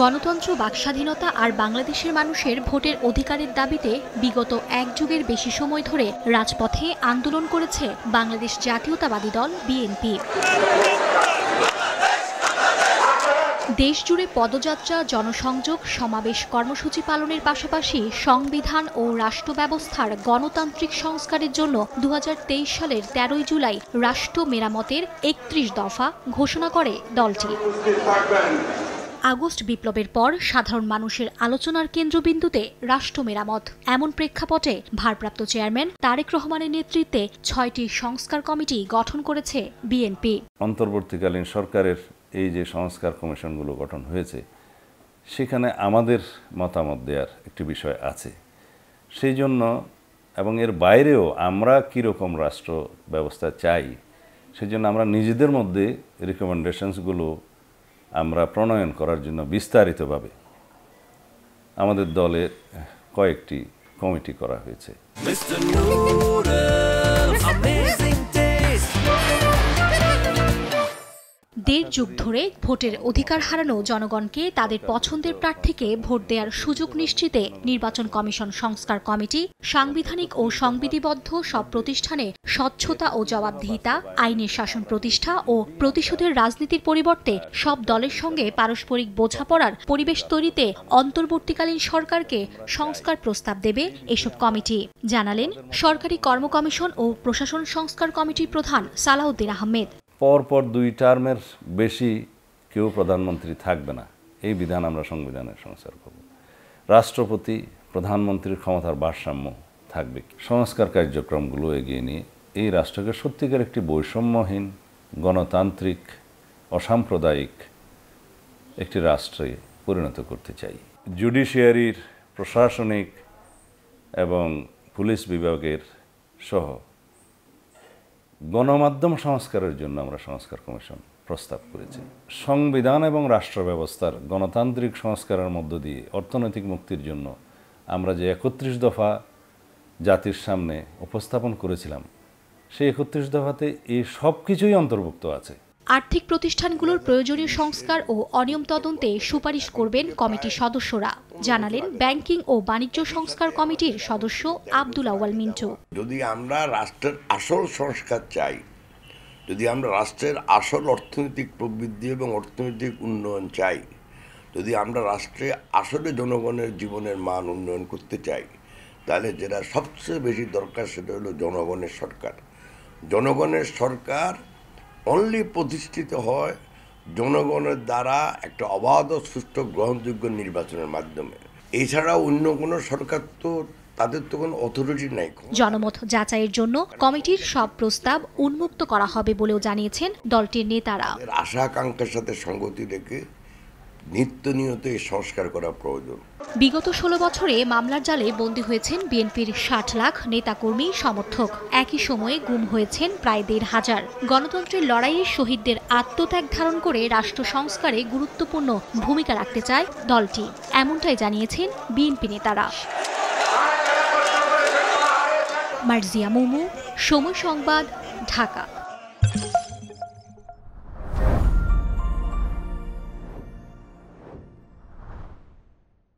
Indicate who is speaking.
Speaker 1: গণতন্ত্র বাকস্বাধীনতা আর বাংলাদেশের মানুষের ভোটের অধিকারের দাবিতে বিগত এক যুগের বেশি সময় ধরে রাজপথে আন্দোলন করেছে বাংলাদেশ জাতীয়তাবাদী দল বিএনপি দেশ জুড়ে পদযাত্রা জনসংযোগ সমাবেশ কর্মসূচি পালনের পাশাপাশি সংবিধান ও রাষ্ট্র ব্যবস্থার গণতান্ত্রিক সংস্কারের জন্য দু সালের তেরোই জুলাই রাষ্ট্র মেরামতের একত্রিশ দফা ঘোষণা করে দলটি আগস্ট বিপ্লবের পর সাধারণ মানুষের আলোচনার কেন্দ্রবিন্দুতে রাষ্ট্র মেরামত এমন প্রেক্ষাপটে ভারপ্রাপ্ত চেয়ারম্যান তারেক রহমানের নেতৃত্বে ছয়টি সংস্কার কমিটি গঠন করেছে বিএনপি
Speaker 2: অন্তর্বর্তীকালীন সরকারের এই যে সংস্কার কমিশনগুলো গঠন হয়েছে সেখানে আমাদের মতামত দেওয়ার একটি বিষয় আছে সেই জন্য এবং এর বাইরেও আমরা কীরকম রাষ্ট্র ব্যবস্থা চাই সেজন্য আমরা নিজেদের মধ্যে রিকমেন্ডেশনসগুলো আমরা প্রণয়ন করার জন্য বিস্তারিতভাবে আমাদের দলের কয়েকটি কমিটি করা হয়েছে
Speaker 1: দেড় যুগ ধরে ভোটের অধিকার হারানো জনগণকে তাদের পছন্দের প্রার্থীকে ভোট দেওয়ার সুযোগ নিশ্চিতে নির্বাচন কমিশন সংস্কার কমিটি সাংবিধানিক ও সংবিধিবদ্ধ সব প্রতিষ্ঠানে স্বচ্ছতা ও জবাবদিহিতা আইনের শাসন প্রতিষ্ঠা ও প্রতিশোধের রাজনীতির পরিবর্তে সব দলের সঙ্গে পারস্পরিক বোঝাপড়ার পরিবেশ তৈরিতে অন্তর্বর্তীকালীন সরকারকে সংস্কার প্রস্তাব দেবে এসব কমিটি জানালেন সরকারি কর্ম কমিশন ও প্রশাসন সংস্কার কমিটির প্রধান সালাউদ্দিন আহমেদ
Speaker 2: পরপর দুই টার্মের বেশি কেউ প্রধানমন্ত্রী থাকবে না এই বিধান আমরা সংবিধানে সংস্কার করব রাষ্ট্রপতি প্রধানমন্ত্রীর ক্ষমতার ভারসাম্য থাকবে সংস্কার কার্যক্রমগুলো এগিয়ে নিয়ে এই রাষ্ট্রকে সত্যিকার একটি বৈষম্যহীন গণতান্ত্রিক অসাম্প্রদায়িক একটি রাষ্ট্রে পরিণত করতে চাই জুডিশিয়ারির প্রশাসনিক এবং পুলিশ বিভাগের সহ গণমাধ্যম সংস্কারের জন্য আমরা সংস্কার কমিশন প্রস্তাব করেছি সংবিধান এবং রাষ্ট্র ব্যবস্থার গণতান্ত্রিক সংস্কারের মধ্য দিয়ে অর্থনৈতিক মুক্তির জন্য আমরা যে একত্রিশ দফা জাতির সামনে উপস্থাপন করেছিলাম সেই একত্রিশ দফাতে এই সব কিছুই অন্তর্ভুক্ত আছে
Speaker 1: আর্থিক প্রতিষ্ঠানগুলোর প্রয়োজনীয় সংস্কার ও অনিয়ম তদন্তে সুপারিশ করবেন কমিটির সদস্যরা জানালেন ব্যাংকিং ও বাণিজ্য সংস্কার কমিটির সদস্য আব্দুল আওয়াল মিন্টু
Speaker 3: যদি আমরা রাষ্ট্রের আসল সংস্কার চাই যদি আমরা রাষ্ট্রের আসল অর্থনৈতিক প্রবৃদ্ধি এবং অর্থনৈতিক উন্নয়ন চাই যদি আমরা রাষ্ট্রে আসলে জনগণের জীবনের মান উন্নয়ন করতে চাই তাহলে যেটা সবচেয়ে বেশি দরকার সেটা হলো জনগণের সরকার জনগণের সরকার অনলি প্রতিষ্ঠিত হয় জনগণের দ্বারা একটা অবাধ ও সুষ্ঠু গ্রহণযোগ্য নির্বাচনের মাধ্যমে এছাড়া অন্য কোনো সরকার তো তাদের তো কোনো অথরিটি নাই
Speaker 1: জনমত যাচাইয়ের জন্য কমিটির সব প্রস্তাব উন্মুক্ত করা হবে বলেও জানিয়েছেন দলটির নেতারা
Speaker 3: আশা আকাঙ্ক্ষার সাথে সঙ্গতি রেখে নিত্য নিয়ত সংস্কার করা প্রয়োজন
Speaker 1: বিগত ১৬ বছরে মামলার জালে বন্দী হয়েছেন বিএনপির ষাট লাখ নেতাকর্মী সমর্থক একই সময়ে গুম হয়েছেন প্রায় দেড় হাজার গণতন্ত্রের লড়াইয়ে শহীদদের আত্মত্যাগ ধারণ করে রাষ্ট্র সংস্কারে গুরুত্বপূর্ণ ভূমিকা রাখতে চায় দলটি এমনটাই জানিয়েছেন বিএনপি নেতারা মার্জিয়া মুমু সময় সংবাদ ঢাকা